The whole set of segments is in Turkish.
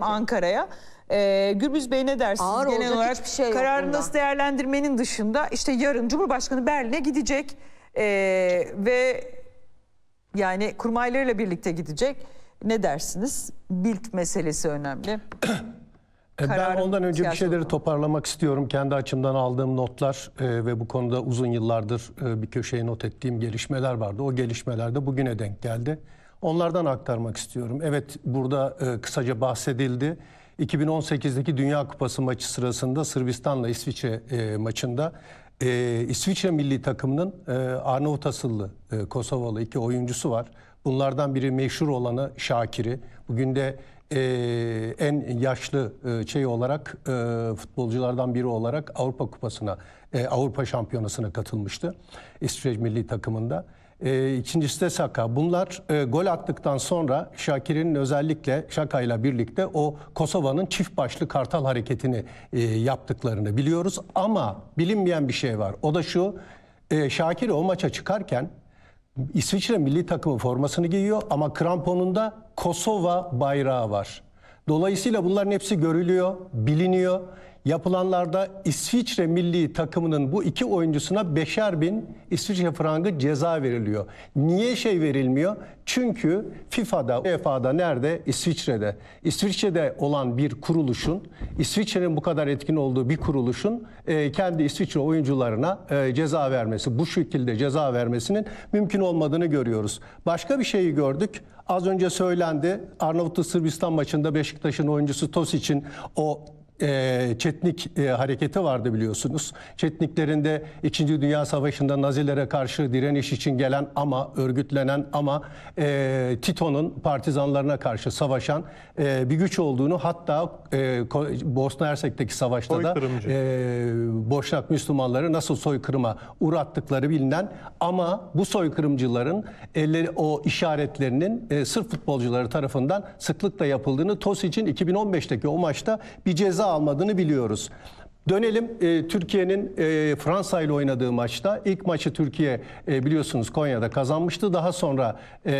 Ankara'ya. Ee, Gürbüz Bey ne dersiniz? Ağır Genel olarak hiçbir şey kararını nasıl değerlendirmenin dışında işte yarın Cumhurbaşkanı Berlin'e gidecek ee, ve yani kurmaylarıyla birlikte gidecek. Ne dersiniz? Bilt meselesi önemli. E, ben ondan önce bir siyasi şeyleri toparlamak istiyorum. Kendi açımdan aldığım notlar e, ve bu konuda uzun yıllardır e, bir köşeye not ettiğim gelişmeler vardı. O gelişmeler de bugüne denk geldi. Onlardan aktarmak istiyorum. Evet burada e, kısaca bahsedildi. 2018'deki Dünya Kupası maçı sırasında Sırbistan'la İsviçre e, maçında e, İsviçre milli takımının e, Arnavut asıllı e, Kosovalı iki oyuncusu var. Bunlardan biri meşhur olanı Şakir'i. Bugün de e, en yaşlı e, şey olarak e, futbolculardan biri olarak Avrupa Kupası'na, e, Avrupa Şampiyonası'na katılmıştı. İsviçre milli takımında. E, ee, ikincisi de Saka. Bunlar e, gol attıktan sonra Şakir'in özellikle Şaka'yla birlikte o Kosova'nın çift başlı kartal hareketini e, yaptıklarını biliyoruz. Ama bilinmeyen bir şey var. O da şu, e, Şakir o maça çıkarken İsviçre milli takımı formasını giyiyor ama kramponunda Kosova bayrağı var. Dolayısıyla bunların hepsi görülüyor, biliniyor. Yapılanlarda İsviçre milli takımının bu iki oyuncusuna beşer bin İsviçre frangı ceza veriliyor. Niye şey verilmiyor? Çünkü FIFA'da, UEFA'da nerede? İsviçre'de. İsviçre'de olan bir kuruluşun, İsviçre'nin bu kadar etkin olduğu bir kuruluşun e, kendi İsviçre oyuncularına e, ceza vermesi, bu şekilde ceza vermesinin mümkün olmadığını görüyoruz. Başka bir şeyi gördük. Az önce söylendi. Arnavutluk Sırbistan maçında Beşiktaş'ın oyuncusu Tos için o e, Çetnik e, hareketi vardı biliyorsunuz. Çetniklerinde 2. Dünya Savaşı'nda Nazilere karşı direniş için gelen ama örgütlenen ama e, Tito'nun partizanlarına karşı savaşan e, bir güç olduğunu hatta e, Bosna Hersek'teki savaşta da e, Boşnak Müslümanları nasıl soykırıma uğrattıkları bilinen ama bu soykırımcıların elleri o işaretlerinin e, sırf futbolcuları tarafından sıklıkla yapıldığını TOS için 2015'teki o maçta bir ceza almadığını biliyoruz. Dönelim e, Türkiye'nin e, Fransa ile oynadığı maçta. ilk maçı Türkiye e, biliyorsunuz Konya'da kazanmıştı. Daha sonra e,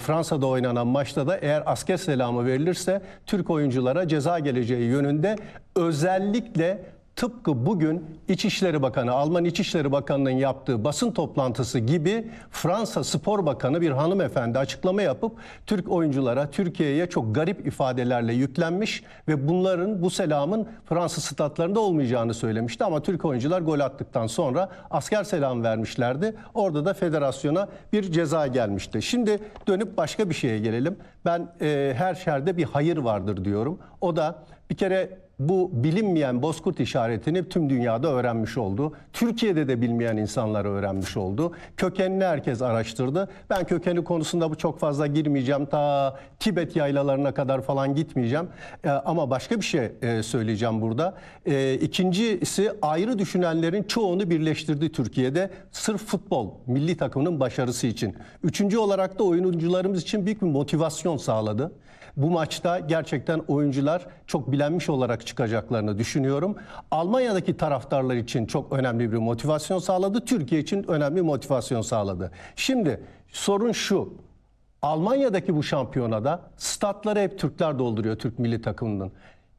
Fransa'da oynanan maçta da eğer asker selamı verilirse Türk oyunculara ceza geleceği yönünde özellikle tıpkı bugün İçişleri Bakanı, Alman İçişleri Bakanı'nın yaptığı basın toplantısı gibi Fransa Spor Bakanı bir hanımefendi açıklama yapıp Türk oyunculara, Türkiye'ye çok garip ifadelerle yüklenmiş ve bunların bu selamın Fransız statlarında olmayacağını söylemişti ama Türk oyuncular gol attıktan sonra asker selam vermişlerdi. Orada da federasyona bir ceza gelmişti. Şimdi dönüp başka bir şeye gelelim. Ben e, her şerde bir hayır vardır diyorum. O da bir kere bu bilinmeyen bozkurt işaretini tüm dünyada öğrenmiş oldu. Türkiye'de de bilmeyen insanlar öğrenmiş oldu. Kökenini herkes araştırdı. Ben kökeni konusunda bu çok fazla girmeyeceğim. Ta Tibet yaylalarına kadar falan gitmeyeceğim. E, ama başka bir şey e, söyleyeceğim burada. E, ikincisi ayrı düşünenlerin çoğunu birleştirdi Türkiye'de. Sırf futbol, milli takımının başarısı için. Üçüncü olarak da oyuncularımız için büyük bir motivasyon sağladı. Bu maçta gerçekten oyuncular çok bilenmiş olarak çıkacaklarını düşünüyorum. Almanya'daki taraftarlar için çok önemli bir motivasyon sağladı. Türkiye için önemli motivasyon sağladı. Şimdi sorun şu. Almanya'daki bu şampiyonada statları hep Türkler dolduruyor Türk milli takımının.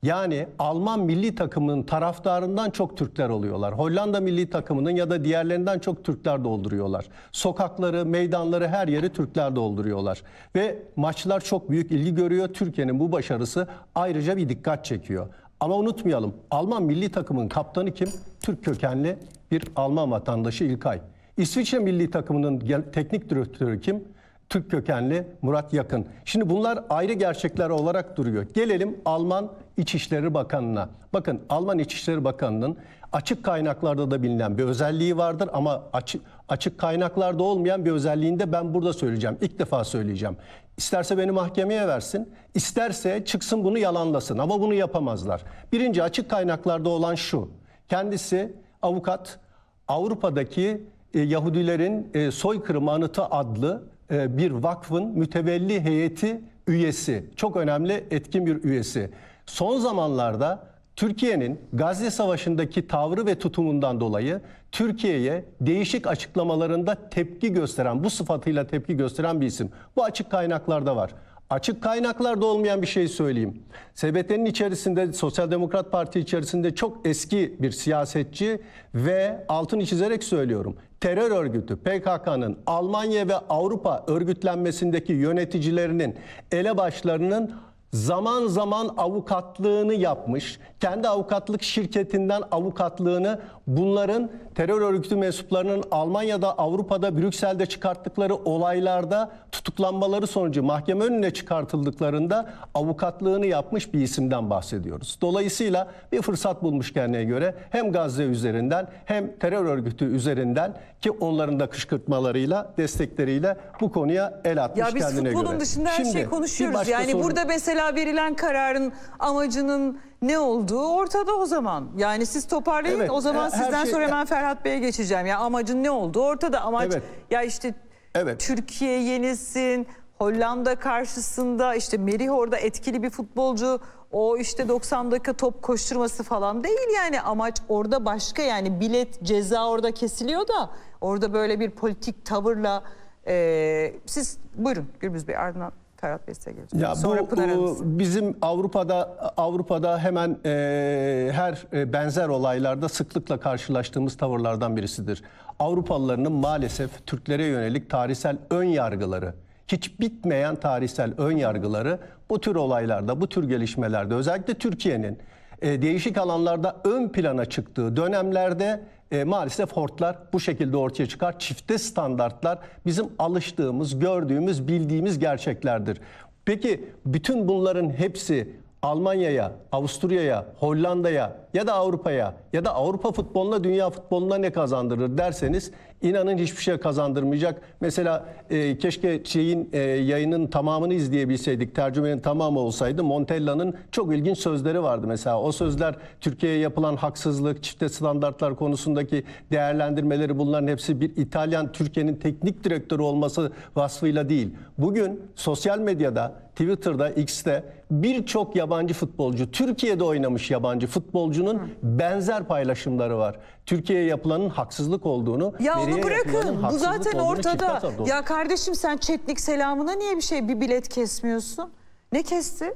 Yani Alman milli takımının taraftarından çok Türkler oluyorlar. Hollanda milli takımının ya da diğerlerinden çok Türkler dolduruyorlar. Sokakları, meydanları her yeri Türkler dolduruyorlar. Ve maçlar çok büyük ilgi görüyor. Türkiye'nin bu başarısı ayrıca bir dikkat çekiyor. Ama unutmayalım Alman milli takımın kaptanı kim? Türk kökenli bir Alman vatandaşı İlkay. İsviçre milli takımının teknik direktörü kim? Türk kökenli Murat Yakın. Şimdi bunlar ayrı gerçekler olarak duruyor. Gelelim Alman İçişleri Bakanı'na. Bakın Alman İçişleri Bakanı'nın açık kaynaklarda da bilinen bir özelliği vardır ama açık, açık kaynaklarda olmayan bir özelliğinde ben burada söyleyeceğim. İlk defa söyleyeceğim. İsterse beni mahkemeye versin, isterse çıksın bunu yalanlasın ama bunu yapamazlar. Birinci açık kaynaklarda olan şu. Kendisi avukat Avrupa'daki e, Yahudilerin e, Soykırım Anıtı adlı e, bir vakfın mütevelli heyeti üyesi. Çok önemli etkin bir üyesi. Son zamanlarda Türkiye'nin Gazze Savaşı'ndaki tavrı ve tutumundan dolayı Türkiye'ye değişik açıklamalarında tepki gösteren, bu sıfatıyla tepki gösteren bir isim. Bu açık kaynaklarda var. Açık kaynaklarda olmayan bir şey söyleyeyim. SBT'nin içerisinde, Sosyal Demokrat Parti içerisinde çok eski bir siyasetçi ve altını çizerek söylüyorum terör örgütü PKK'nın Almanya ve Avrupa örgütlenmesindeki yöneticilerinin elebaşlarının zaman zaman avukatlığını yapmış, kendi avukatlık şirketinden avukatlığını bunların terör örgütü mensuplarının Almanya'da, Avrupa'da, Brüksel'de çıkarttıkları olaylarda tutuklanmaları sonucu mahkeme önüne çıkartıldıklarında avukatlığını yapmış bir isimden bahsediyoruz. Dolayısıyla bir fırsat bulmuş kendine göre hem Gazze üzerinden hem terör örgütü üzerinden ki onların da kışkırtmalarıyla, destekleriyle bu konuya el atmış ya kendine göre. Ya biz futbolun dışında her Şimdi, şey konuşuyoruz. Yani sorun. burada mesela verilen kararın amacının ne olduğu ortada o zaman. Yani siz toparlayın evet, o zaman her sizden şey... sonra hemen Ferhat Bey'e geçeceğim. Ya amacın ne olduğu ortada amaç evet. ya işte evet. Türkiye yenilsin, Hollanda karşısında işte Merih orada etkili bir futbolcu o işte 90 dakika top koşturması falan değil yani amaç orada başka yani bilet ceza orada kesiliyor da orada böyle bir politik tavırla e, siz buyurun Gürbüz Bey ardından Ferhat Bey size geleceğim. Ya Sonra bu, Bizim Avrupa'da Avrupa'da hemen e, her e, benzer olaylarda sıklıkla karşılaştığımız tavırlardan birisidir. Avrupalıların maalesef Türklere yönelik tarihsel ön yargıları, hiç bitmeyen tarihsel ön yargıları bu tür olaylarda, bu tür gelişmelerde özellikle Türkiye'nin e, değişik alanlarda ön plana çıktığı dönemlerde e, maalesef hortlar bu şekilde ortaya çıkar. Çifte standartlar bizim alıştığımız, gördüğümüz, bildiğimiz gerçeklerdir. Peki bütün bunların hepsi Almanya'ya, Avusturya'ya, Hollanda'ya ya da Avrupa'ya ya da Avrupa futboluna dünya futboluna ne kazandırır derseniz inanın hiçbir şey kazandırmayacak. Mesela e, keşke şeyin e, yayının tamamını izleyebilseydik. Tercümenin tamamı olsaydı Montella'nın çok ilginç sözleri vardı mesela. O sözler Türkiye'ye yapılan haksızlık, çifte standartlar konusundaki değerlendirmeleri bunların hepsi bir İtalyan Türkiye'nin teknik direktörü olması vasfıyla değil. Bugün sosyal medyada Twitter'da, X'te birçok yabancı futbolcu, Türkiye'de oynamış yabancı futbolcunun benzer paylaşımları var. Türkiye'ye yapılanın haksızlık olduğunu, Ya onu bırakın. Bu zaten ortada. Ya kardeşim sen Çetnik selamına niye bir şey bir bilet kesmiyorsun? Ne kesti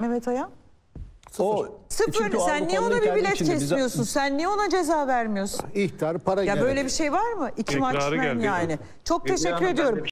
Mehmet Aya? o, Sıfır. E o Avrupa sen niye ona bir bilet içinde bize- kesmiyorsun? Sen niye ona ceza vermiyorsun? İhtar para Ya geldi. böyle bir şey var mı? İki maçmen yani. Çok teşekkür ediyorum.